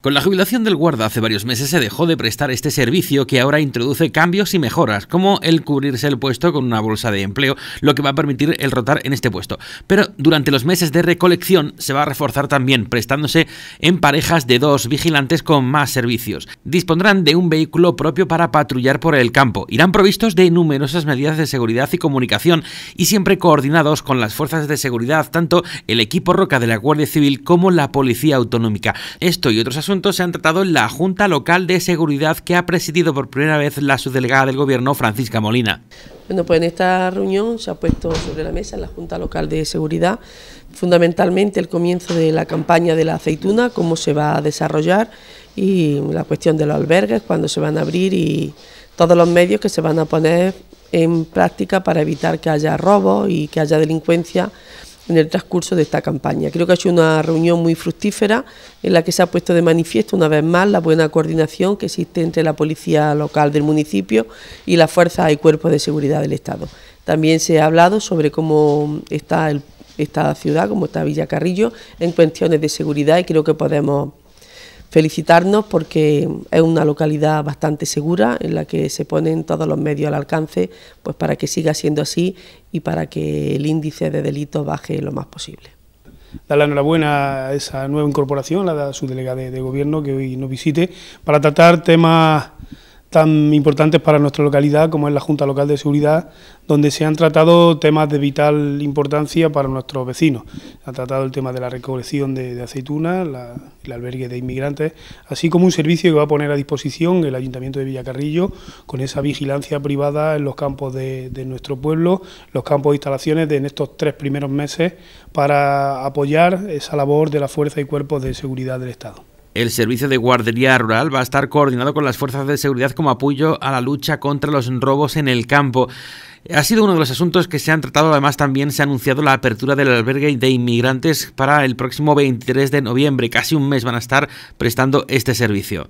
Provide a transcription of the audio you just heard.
Con la jubilación del guarda hace varios meses se dejó de prestar este servicio que ahora introduce cambios y mejoras, como el cubrirse el puesto con una bolsa de empleo, lo que va a permitir el rotar en este puesto. Pero durante los meses de recolección se va a reforzar también, prestándose en parejas de dos vigilantes con más servicios. Dispondrán de un vehículo propio para patrullar por el campo. Irán provistos de numerosas medidas de seguridad y comunicación y siempre coordinados con las fuerzas de seguridad, tanto el equipo roca de la Guardia Civil como la Policía Autonómica. Esto y otros se han tratado en la Junta Local de Seguridad que ha presidido por primera vez la subdelegada del Gobierno, Francisca Molina. Bueno, pues en esta reunión se ha puesto sobre la mesa en la Junta Local de Seguridad fundamentalmente el comienzo de la campaña de la aceituna, cómo se va a desarrollar y la cuestión de los albergues, cuándo se van a abrir y todos los medios que se van a poner en práctica para evitar que haya robos y que haya delincuencia en el transcurso de esta campaña. Creo que ha sido una reunión muy fructífera en la que se ha puesto de manifiesto una vez más la buena coordinación que existe entre la policía local del municipio y las fuerzas y cuerpos de seguridad del Estado. También se ha hablado sobre cómo está esta ciudad, cómo está Villacarrillo, en cuestiones de seguridad y creo que podemos felicitarnos porque es una localidad bastante segura en la que se ponen todos los medios al alcance pues para que siga siendo así y para que el índice de delitos baje lo más posible. Dar la enhorabuena a esa nueva incorporación, la de su delegada de gobierno que hoy nos visite, para tratar temas tan importantes para nuestra localidad como es la Junta Local de Seguridad, donde se han tratado temas de vital importancia para nuestros vecinos. Se ha tratado el tema de la recolección de, aceitunas, el albergue de inmigrantes, así como un servicio que va a poner a disposición el Ayuntamiento de Villacarrillo con esa vigilancia privada en los campos de, nuestro pueblo, los campos de instalaciones de en estos tres primeros meses para apoyar esa labor de la Fuerza y cuerpos de seguridad del Estado. El servicio de guardería rural va a estar coordinado con las fuerzas de seguridad como apoyo a la lucha contra los robos en el campo. Ha sido uno de los asuntos que se han tratado. Además, también se ha anunciado la apertura del albergue de inmigrantes para el próximo 23 de noviembre. Casi un mes van a estar prestando este servicio.